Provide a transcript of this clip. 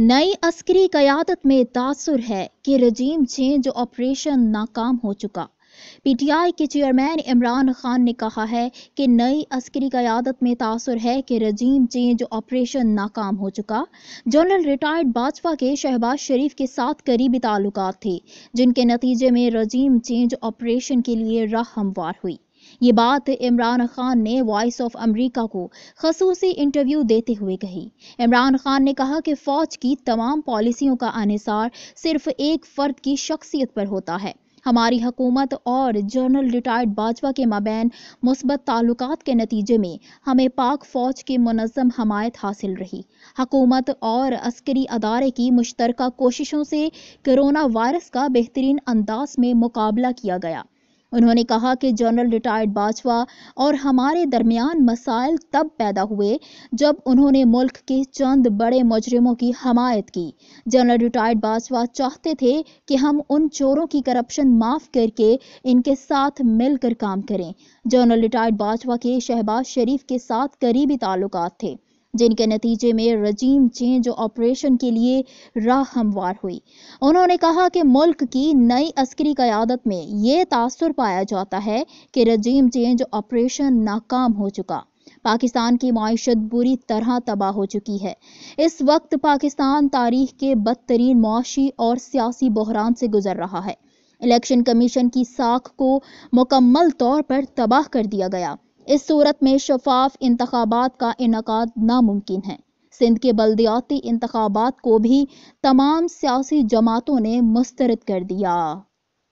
नई अस्करी क्यादत में तासुर है कि रजीम चेंज ऑपरेशन नाकाम हो चुका पीटीआई के चेयरमैन इमरान खान ने कहा है कि नई अस्करी क्यादत में तासर है कि रजीम चेंज ऑपरेशन नाकाम हो चुका जनरल रिटायर्ड भाजपा के शहबाज शरीफ के साथ करीबी ताल्लुक थे जिनके नतीजे में रजीम चेंज ऑपरेशन के लिए राह हमवार हुई ये बात इमरान खान ने वॉइस ऑफ अमेरिका को खसूसी इंटरव्यू देते हुए कही इमरान खान ने कहा कि फ़ौज की तमाम पॉलिसियों का अनसार सिर्फ एक फ़र्द की शख्सियत पर होता है हमारी हकूमत और जनरल रिटायर्ड बाजवा के मबैन मुस्बत ताल्लुक के नतीजे में हमें पाक फ़ौज की मनज़म हमायत हासिल रही हकूमत और अस्करी अदारे की मुश्तरक कोशिशों से करोना वायरस का बेहतरीन अंदाज में मुकाबला किया गया उन्होंने कहा कि जनरल रिटायर्ड बाजवा और हमारे दरमियान मसाइल तब पैदा हुए जब उन्होंने मुल्क के चंद बड़े मुजरिमों की हमायत की जनरल रिटायर्ड बाजवा चाहते थे कि हम उन चोरों की करप्शन माफ़ करके इनके साथ मिलकर काम करें जनरल रिटायर्ड बाजवा के शहबाज शरीफ के साथ करीबी ताल्लुक थे जिनके नतीजे में रजीम चेंज ऑपरेशन के लिए राह हमवार हुई उन्होंने कहा कि मुल्क की नई अस्करी क़्यादत में ये तासर पाया जाता है कि रजीम चेंज ऑपरेशन नाकाम हो चुका पाकिस्तान की मीशत बुरी तरह तबाह हो चुकी है इस वक्त पाकिस्तान तारीख के बदतरीन मुशी और सियासी बहरान से गुजर रहा है इलेक्शन कमीशन की साख को मुकम्मल तौर पर तबाह कर दिया गया इस सूरत में शफाफ इंतबात का इनका नामुमकिन है सिंध के बलदयाती इंतबात को भी तमाम सियासी जमातों ने मुस्तरद कर दिया